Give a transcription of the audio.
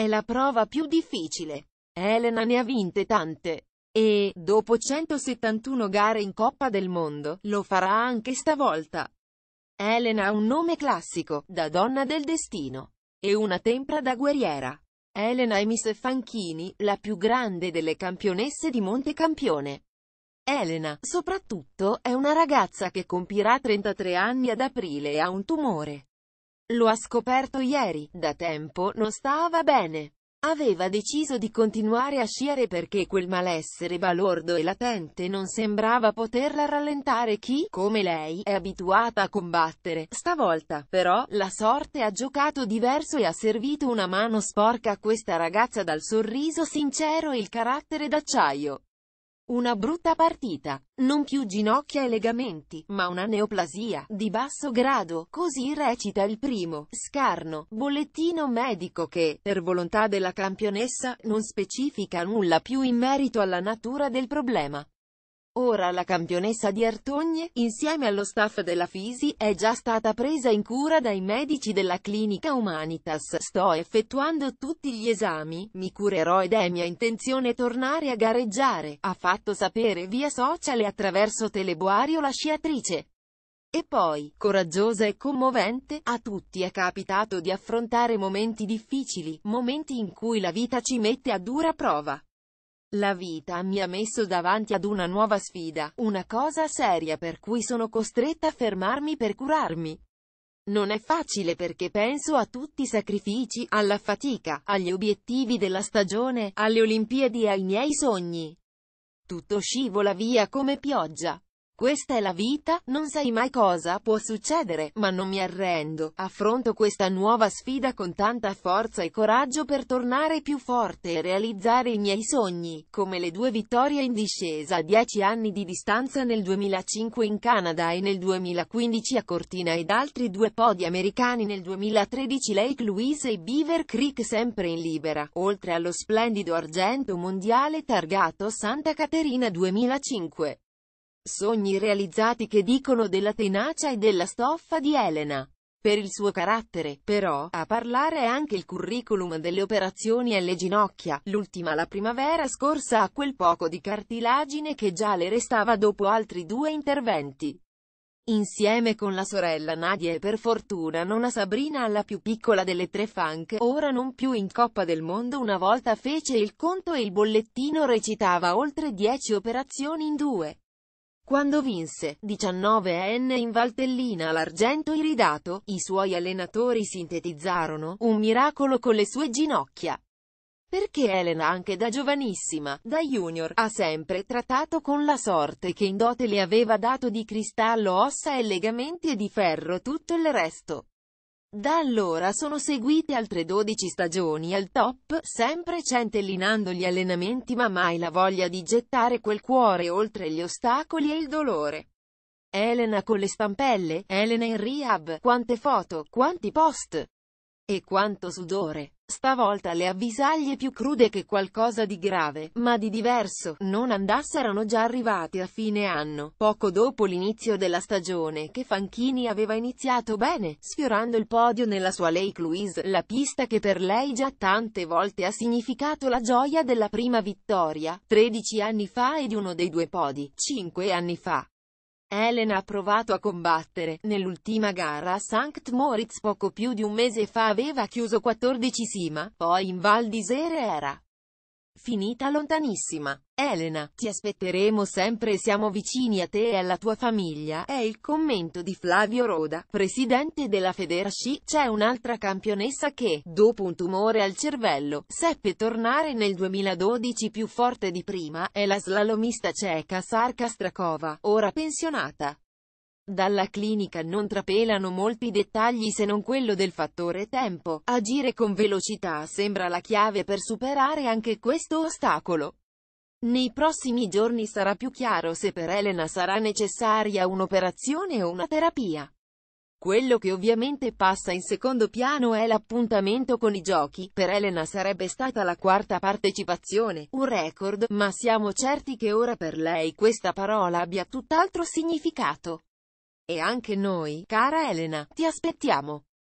È la prova più difficile. Elena ne ha vinte tante. E, dopo 171 gare in Coppa del Mondo, lo farà anche stavolta. Elena ha un nome classico, da donna del destino. E una tempra da guerriera. Elena è Miss Fanchini, la più grande delle campionesse di Montecampione. Elena, soprattutto, è una ragazza che compirà 33 anni ad aprile e ha un tumore. Lo ha scoperto ieri, da tempo non stava bene. Aveva deciso di continuare a sciare perché quel malessere balordo e latente non sembrava poterla rallentare chi, come lei, è abituata a combattere. Stavolta, però, la sorte ha giocato diverso e ha servito una mano sporca a questa ragazza dal sorriso sincero e il carattere d'acciaio. Una brutta partita, non più ginocchia e legamenti, ma una neoplasia, di basso grado, così recita il primo, scarno, bollettino medico che, per volontà della campionessa, non specifica nulla più in merito alla natura del problema. Ora la campionessa di Artogne, insieme allo staff della Fisi, è già stata presa in cura dai medici della clinica Humanitas. Sto effettuando tutti gli esami, mi curerò ed è mia intenzione tornare a gareggiare, ha fatto sapere via social e attraverso telebuario la sciatrice. E poi, coraggiosa e commovente, a tutti è capitato di affrontare momenti difficili, momenti in cui la vita ci mette a dura prova. La vita mi ha messo davanti ad una nuova sfida, una cosa seria per cui sono costretta a fermarmi per curarmi. Non è facile perché penso a tutti i sacrifici, alla fatica, agli obiettivi della stagione, alle Olimpiadi e ai miei sogni. Tutto scivola via come pioggia. Questa è la vita, non sai mai cosa può succedere, ma non mi arrendo, affronto questa nuova sfida con tanta forza e coraggio per tornare più forte e realizzare i miei sogni, come le due vittorie in discesa a 10 anni di distanza nel 2005 in Canada e nel 2015 a Cortina ed altri due podi americani nel 2013 Lake Louise e Beaver Creek sempre in libera, oltre allo splendido argento mondiale targato Santa Caterina 2005. Sogni realizzati che dicono della tenacia e della stoffa di Elena. Per il suo carattere, però, a parlare è anche il curriculum delle operazioni alle ginocchia, l'ultima la primavera scorsa a quel poco di cartilagine che già le restava dopo altri due interventi. Insieme con la sorella Nadia e per fortuna non a Sabrina alla più piccola delle tre funk, ora non più in Coppa del Mondo una volta fece il conto e il bollettino recitava oltre 10 operazioni in due. Quando vinse, 19enne in Valtellina l'argento iridato, i suoi allenatori sintetizzarono, un miracolo con le sue ginocchia. Perché Elena anche da giovanissima, da junior, ha sempre trattato con la sorte che in dote le aveva dato di cristallo ossa e legamenti e di ferro tutto il resto. Da allora sono seguite altre 12 stagioni al top, sempre centellinando gli allenamenti ma mai la voglia di gettare quel cuore oltre gli ostacoli e il dolore. Elena con le stampelle, Elena in rehab, quante foto, quanti post e quanto sudore. Stavolta le avvisaglie più crude che qualcosa di grave, ma di diverso, non andasse erano già arrivate a fine anno, poco dopo l'inizio della stagione che Fanchini aveva iniziato bene, sfiorando il podio nella sua Lake Louise, la pista che per lei già tante volte ha significato la gioia della prima vittoria, 13 anni fa e di uno dei due podi, 5 anni fa. Elena ha provato a combattere, nell'ultima gara a Sankt Moritz poco più di un mese fa aveva chiuso 14 sima, poi in Val d'Isere era finita lontanissima. Elena, ti aspetteremo sempre e siamo vicini a te e alla tua famiglia, è il commento di Flavio Roda, presidente della Federsci. C'è un'altra campionessa che, dopo un tumore al cervello, seppe tornare nel 2012 più forte di prima, è la slalomista ceca Sarka Strakova, ora pensionata. Dalla clinica non trapelano molti dettagli se non quello del fattore tempo. Agire con velocità sembra la chiave per superare anche questo ostacolo. Nei prossimi giorni sarà più chiaro se per Elena sarà necessaria un'operazione o una terapia. Quello che ovviamente passa in secondo piano è l'appuntamento con i giochi, per Elena sarebbe stata la quarta partecipazione, un record, ma siamo certi che ora per lei questa parola abbia tutt'altro significato. E anche noi, cara Elena, ti aspettiamo.